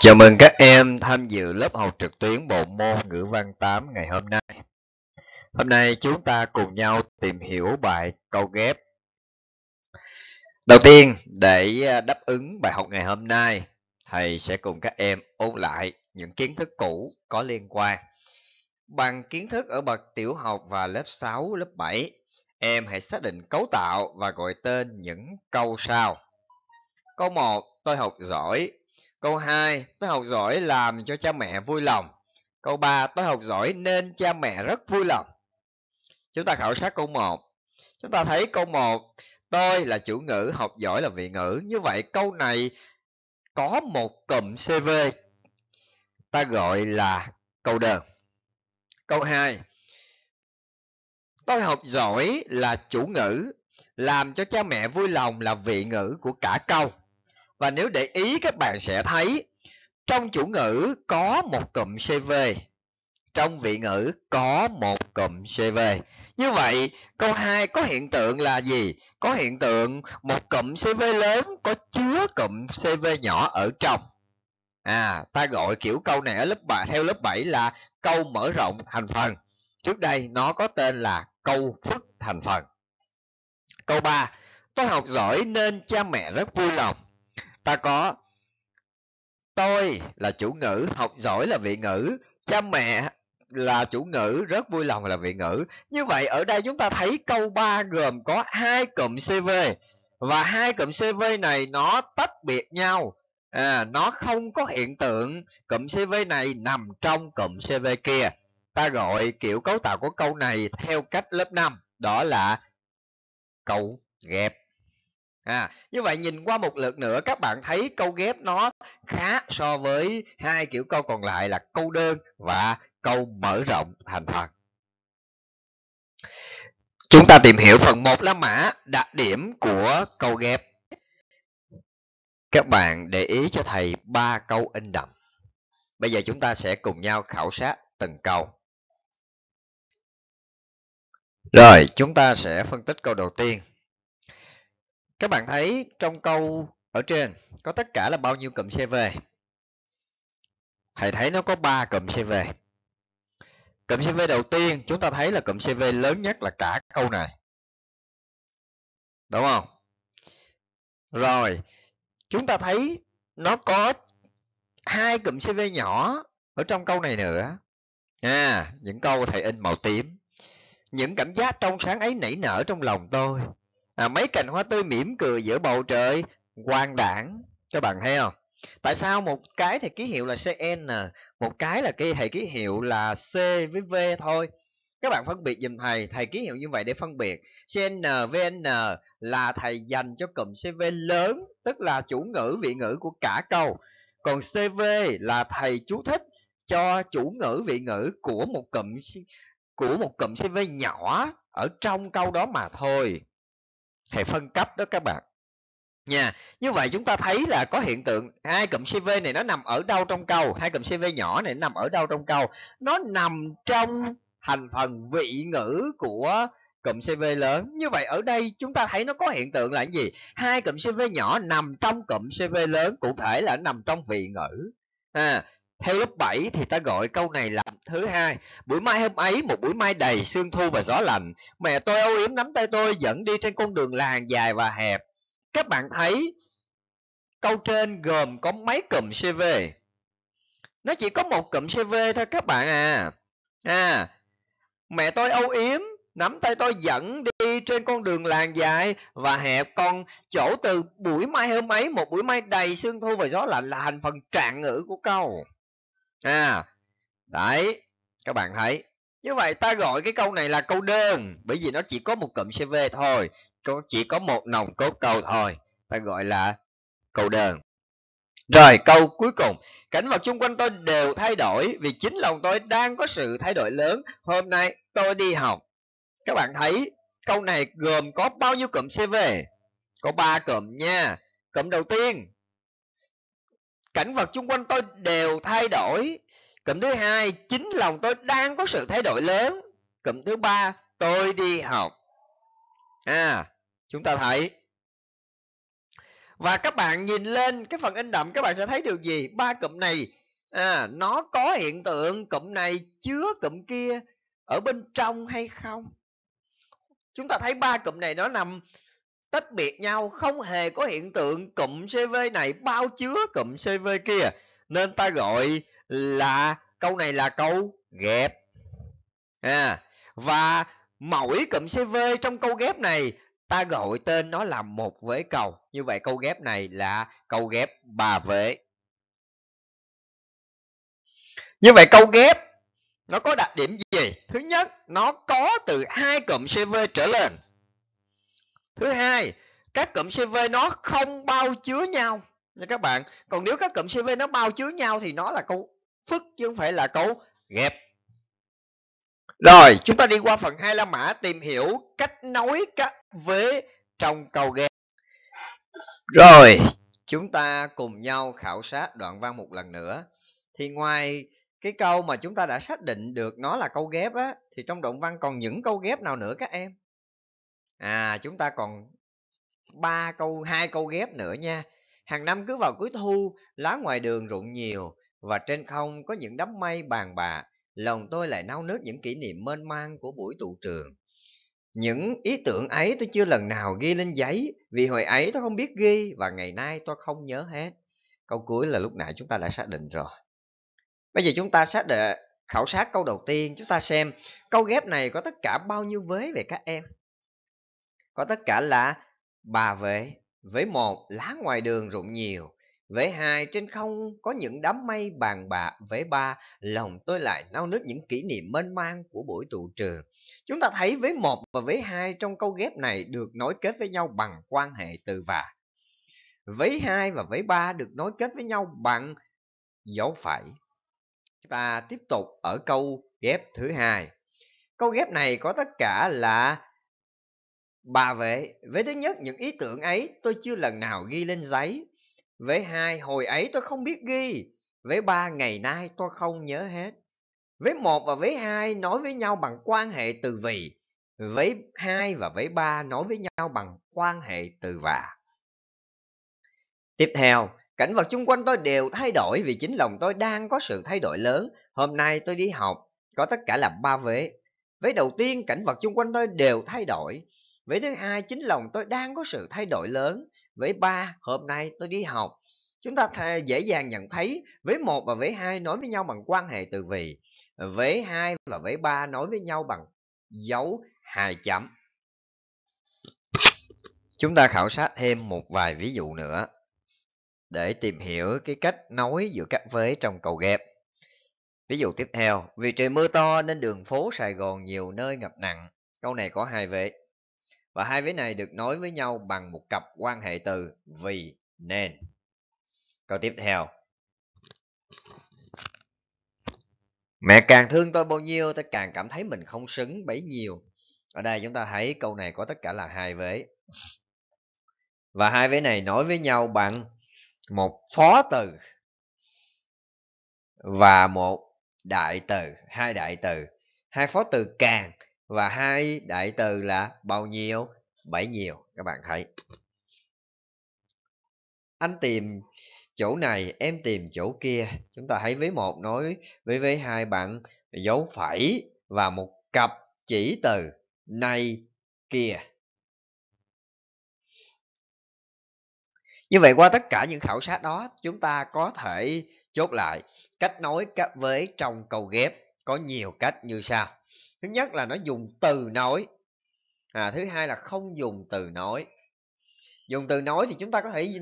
Chào mừng các em tham dự lớp học trực tuyến bộ môn ngữ văn 8 ngày hôm nay. Hôm nay chúng ta cùng nhau tìm hiểu bài câu ghép. Đầu tiên, để à, đáp ứng bài học ngày hôm nay, thầy sẽ cùng các em ôn lại những kiến thức cũ có liên quan. Bằng kiến thức ở bậc tiểu học và lớp 6, lớp 7, em hãy xác định cấu tạo và gọi tên những câu sau. Câu 1, tôi học giỏi Câu 2, tôi học giỏi làm cho cha mẹ vui lòng. Câu 3, tôi học giỏi nên cha mẹ rất vui lòng. Chúng ta khảo sát câu 1. Chúng ta thấy câu 1, tôi là chủ ngữ, học giỏi là vị ngữ. Như vậy câu này có một cụm CV ta gọi là câu đơn. Câu 2. Tôi học giỏi là chủ ngữ, làm cho cha mẹ vui lòng là vị ngữ của cả câu và nếu để ý các bạn sẽ thấy trong chủ ngữ có một cụm cv trong vị ngữ có một cụm CV. Như vậy, câu 2 có hiện tượng là gì? Có hiện tượng một cụm CV lớn có chứa cụm CV nhỏ ở trong. À, ta gọi kiểu câu này ở lớp 7 theo lớp 7 là câu mở rộng thành phần. Trước đây nó có tên là câu phức thành phần. Câu 3, tôi học giỏi nên cha mẹ rất vui lòng ta có tôi là chủ ngữ học giỏi là vị ngữ cha mẹ là chủ ngữ rất vui lòng là vị ngữ như vậy ở đây chúng ta thấy câu 3 gồm có hai cụm cv và hai cụm cv này nó tách biệt nhau à, nó không có hiện tượng cụm cv này nằm trong cụm cv kia ta gọi kiểu cấu tạo của câu này theo cách lớp 5 đó là câu ghép à như vậy nhìn qua một lượt nữa các bạn thấy câu ghép nó khá so với hai kiểu câu còn lại là câu đơn và câu mở rộng thành phần chúng ta tìm hiểu phần 1 là mã đặc điểm của câu ghép các bạn để ý cho thầy ba câu in đậm bây giờ chúng ta sẽ cùng nhau khảo sát từng câu rồi chúng ta sẽ phân tích câu đầu tiên các bạn thấy trong câu ở trên có tất cả là bao nhiêu cụm CV? Thầy thấy nó có 3 cụm CV. Cụm CV đầu tiên chúng ta thấy là cụm CV lớn nhất là cả câu này. Đúng không? Rồi, chúng ta thấy nó có hai cụm CV nhỏ ở trong câu này nữa. À, những câu thầy in màu tím. Những cảm giác trong sáng ấy nảy nở trong lòng tôi à, mấy cành hoa tươi mỉm cười giữa bầu trời quang đảng các bạn thấy không tại sao một cái thì ký hiệu là cn à? một cái là cái hệ ký hiệu là c với v thôi các bạn phân biệt dùm thầy thầy ký hiệu như vậy để phân biệt cn vn là thầy dành cho cụm cv lớn tức là chủ ngữ vị ngữ của cả câu còn cv là thầy chú thích cho chủ ngữ vị ngữ của một cụm của một cụm cv nhỏ ở trong câu đó mà thôi hệ phân cấp đó các bạn nha như vậy chúng ta thấy là có hiện tượng hai cụm cv này nó nằm ở đâu trong câu hai cụm cv nhỏ này nằm ở đâu trong câu nó nằm trong thành phần vị ngữ của cụm cv lớn như vậy ở đây chúng ta thấy nó có hiện tượng là gì hai cụm cv nhỏ nằm trong cụm cv lớn cụ thể là nằm trong vị ngữ à, theo lớp 7 thì ta gọi câu này là thứ hai. Buổi mai hôm ấy, một buổi mai đầy sương thu và gió lạnh, mẹ tôi âu yếm nắm tay tôi dẫn đi trên con đường làng dài và hẹp. Các bạn thấy câu trên gồm có mấy cụm CV? Nó chỉ có một cụm CV thôi các bạn à. À, mẹ tôi âu yếm nắm tay tôi dẫn đi trên con đường làng dài và hẹp con chỗ từ buổi mai hôm ấy một buổi mai đầy sương thu và gió lạnh là, là thành phần trạng ngữ của câu à đấy các bạn thấy như vậy ta gọi cái câu này là câu đơn bởi vì nó chỉ có một cụm cv thôi có chỉ có một nòng cốt câu thôi ta gọi là câu đơn rồi câu cuối cùng cảnh vật xung quanh tôi đều thay đổi vì chính lòng tôi đang có sự thay đổi lớn hôm nay tôi đi học các bạn thấy câu này gồm có bao nhiêu cụm cv có ba cụm nha cụm đầu tiên cảnh vật xung quanh tôi đều thay đổi cụm thứ hai chính lòng tôi đang có sự thay đổi lớn cụm thứ ba tôi đi học à chúng ta thấy và các bạn nhìn lên cái phần in đậm các bạn sẽ thấy điều gì ba cụm này à nó có hiện tượng cụm này chứa cụm kia ở bên trong hay không chúng ta thấy ba cụm này nó nằm tách biệt nhau không hề có hiện tượng cụm CV này bao chứa cụm CV kia nên ta gọi là câu này là câu ghép à, và mỗi cụm CV trong câu ghép này ta gọi tên nó là một vế cầu như vậy câu ghép này là câu ghép ba vế như vậy câu ghép nó có đặc điểm gì thứ nhất nó có từ hai cụm CV trở lên thứ hai các cụm cv nó không bao chứa nhau nha các bạn còn nếu các cụm cv nó bao chứa nhau thì nó là câu phức chứ không phải là câu ghép rồi chúng ta đi qua phần hai la mã tìm hiểu cách nối các vế trong câu ghép rồi chúng ta cùng nhau khảo sát đoạn văn một lần nữa thì ngoài cái câu mà chúng ta đã xác định được nó là câu ghép á thì trong đoạn văn còn những câu ghép nào nữa các em à chúng ta còn ba câu hai câu ghép nữa nha hàng năm cứ vào cuối thu lá ngoài đường rụng nhiều và trên không có những đám mây bàn bạc lòng tôi lại nao nước những kỷ niệm mênh mang của buổi tụ trường những ý tưởng ấy tôi chưa lần nào ghi lên giấy vì hồi ấy tôi không biết ghi và ngày nay tôi không nhớ hết câu cuối là lúc nãy chúng ta đã xác định rồi bây giờ chúng ta xác định khảo sát câu đầu tiên chúng ta xem câu ghép này có tất cả bao nhiêu vế về các em có tất cả là ba vế. Vế một lá ngoài đường rụng nhiều, vế hai trên không có những đám mây bàn bạc, vế ba lòng tôi lại nao nức những kỷ niệm mênh mang của buổi tụ trường. Chúng ta thấy với một và với hai trong câu ghép này được nối kết với nhau bằng quan hệ từ và. với hai và với ba được nối kết với nhau bằng dấu phẩy. Chúng ta tiếp tục ở câu ghép thứ hai. Câu ghép này có tất cả là Bà vệ, với thứ nhất, những ý tưởng ấy tôi chưa lần nào ghi lên giấy. với hai, hồi ấy tôi không biết ghi. với ba, ngày nay tôi không nhớ hết. với một và với hai nói với nhau bằng quan hệ từ vị. với hai và với ba nói với nhau bằng quan hệ từ và Tiếp theo, cảnh vật chung quanh tôi đều thay đổi vì chính lòng tôi đang có sự thay đổi lớn. Hôm nay tôi đi học, có tất cả là ba vế. với đầu tiên, cảnh vật chung quanh tôi đều thay đổi. Vế thứ hai, chính lòng tôi đang có sự thay đổi lớn. Vế ba, hôm nay tôi đi học. Chúng ta dễ dàng nhận thấy vế một và vế hai nói với nhau bằng quan hệ từ vị. Vế hai và vế ba nói với nhau bằng dấu hai chấm. Chúng ta khảo sát thêm một vài ví dụ nữa để tìm hiểu cái cách nói giữa các vế trong cầu ghép. Ví dụ tiếp theo, vì trời mưa to nên đường phố Sài Gòn nhiều nơi ngập nặng. Câu này có hai vế và hai vế này được nối với nhau bằng một cặp quan hệ từ vì nên. Câu tiếp theo. Mẹ càng thương tôi bao nhiêu tôi càng cảm thấy mình không xứng bấy nhiêu. Ở đây chúng ta thấy câu này có tất cả là hai vế. Và hai vế này nối với nhau bằng một phó từ và một đại từ, hai đại từ, hai phó từ càng và hai đại từ là bao nhiêu bấy nhiêu các bạn thấy anh tìm chỗ này em tìm chỗ kia chúng ta thấy với một nói với với hai bạn dấu phẩy và một cặp chỉ từ này kia như vậy qua tất cả những khảo sát đó chúng ta có thể chốt lại cách nói các với trong câu ghép có nhiều cách như sau thứ nhất là nó dùng từ nói à, thứ hai là không dùng từ nối dùng từ nối thì chúng ta có thể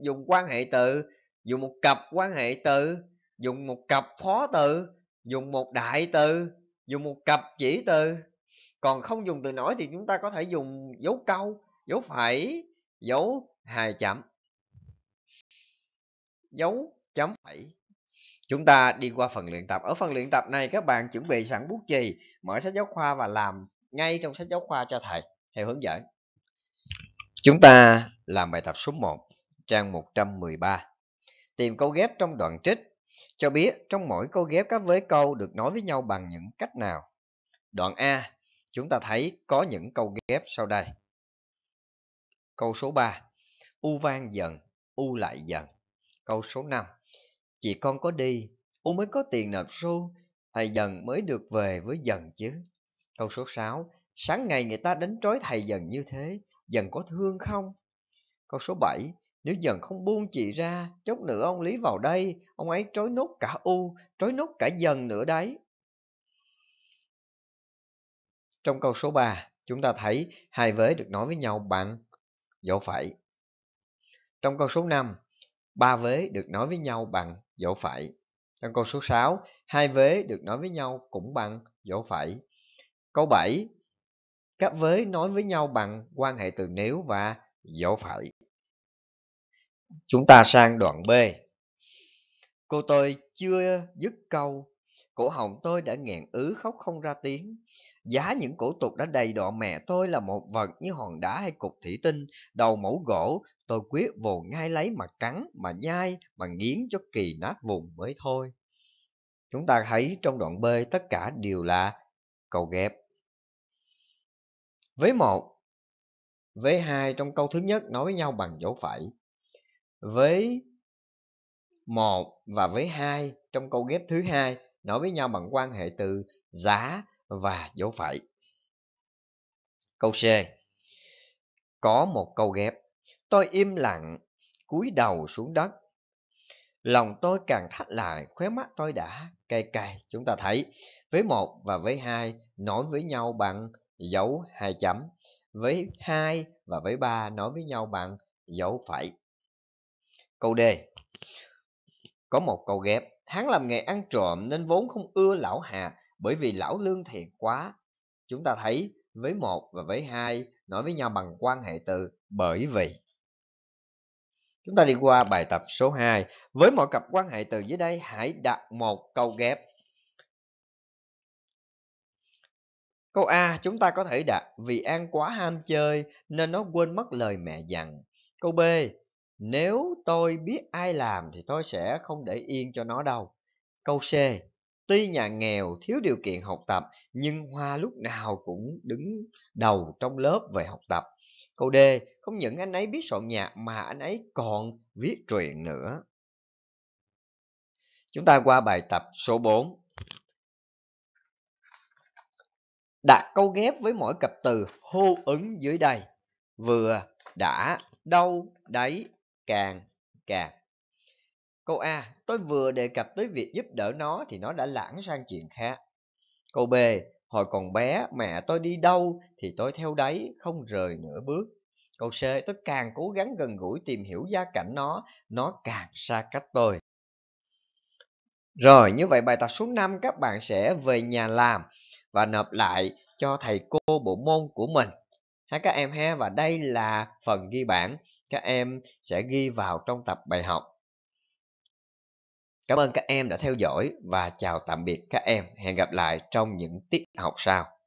dùng quan hệ từ dùng một cặp quan hệ từ dùng một cặp phó từ dùng một đại từ dùng một cặp chỉ từ còn không dùng từ nối thì chúng ta có thể dùng dấu câu dấu phẩy dấu hai chấm dấu chấm phẩy chúng ta đi qua phần luyện tập ở phần luyện tập này các bạn chuẩn bị sẵn bút chì mở sách giáo khoa và làm ngay trong sách giáo khoa cho thầy theo hướng dẫn. Chúng ta làm bài tập số 1, trang 113. Tìm câu ghép trong đoạn trích cho biết trong mỗi câu ghép các với câu được nói với nhau bằng những cách nào. Đoạn A, chúng ta thấy có những câu ghép sau đây. Câu số 3, U vang dần, U lại dần. Câu số 5, chị con có đi, U mới có tiền nộp xu, thầy dần mới được về với dần chứ. Câu số 6. Sáng ngày người ta đánh trói thầy dần như thế, dần có thương không? Câu số 7. Nếu dần không buông chị ra, chốc nữa ông Lý vào đây, ông ấy trói nốt cả U, trói nốt cả dần nữa đấy. Trong câu số 3, chúng ta thấy hai vế được nói với nhau bằng dấu phẩy Trong câu số 5, ba vế được nói với nhau bằng dấu phẩy Trong câu số 6, hai vế được nói với nhau cũng bằng dấu phẩy Câu 7. Các với nói với nhau bằng quan hệ từ nếu và dẫu phải. Chúng ta sang đoạn B. Cô tôi chưa dứt câu, cổ họng tôi đã nghẹn ứ khóc không ra tiếng. Giá những cổ tục đã đầy đọa mẹ tôi là một vật như hòn đá hay cục thủy tinh, đầu mẫu gỗ, tôi quyết vồ ngay lấy mà cắn, mà nhai, mà nghiến cho kỳ nát vùng mới thôi. Chúng ta thấy trong đoạn B tất cả đều là cầu ghép. Vế 1 Vế 2 trong câu thứ nhất nói với nhau bằng dấu phẩy. Vế 1 và vế 2 trong câu ghép thứ hai nói với nhau bằng quan hệ từ giá và dấu phẩy. Câu C Có một câu ghép. Tôi im lặng, cúi đầu xuống đất. Lòng tôi càng thắt lại, khóe mắt tôi đã cay cay. Chúng ta thấy với một và với hai nói với nhau bằng dấu hai chấm. Với hai và với ba nói với nhau bằng dấu phẩy. Câu D. Có một câu ghép, hắn làm nghề ăn trộm nên vốn không ưa lão Hà bởi vì lão lương thiện quá. Chúng ta thấy với một và với hai nói với nhau bằng quan hệ từ bởi vì. Chúng ta đi qua bài tập số 2. Với mọi cặp quan hệ từ dưới đây, hãy đặt một câu ghép Câu A, chúng ta có thể đặt vì An quá ham chơi nên nó quên mất lời mẹ dặn. Câu B, nếu tôi biết ai làm thì tôi sẽ không để yên cho nó đâu. Câu C, tuy nhà nghèo thiếu điều kiện học tập nhưng Hoa lúc nào cũng đứng đầu trong lớp về học tập. Câu D, không những anh ấy biết soạn nhạc mà anh ấy còn viết truyện nữa. Chúng ta qua bài tập số 4. đặt câu ghép với mỗi cặp từ hô ứng dưới đây vừa đã đâu đấy càng càng câu a tôi vừa đề cập tới việc giúp đỡ nó thì nó đã lãng sang chuyện khác câu b hồi còn bé mẹ tôi đi đâu thì tôi theo đấy không rời nửa bước câu c tôi càng cố gắng gần gũi tìm hiểu gia cảnh nó nó càng xa cách tôi rồi như vậy bài tập số 5 các bạn sẽ về nhà làm và nộp lại cho thầy cô bộ môn của mình ha các em ha và đây là phần ghi bản các em sẽ ghi vào trong tập bài học cảm ơn các em đã theo dõi và chào tạm biệt các em hẹn gặp lại trong những tiết học sau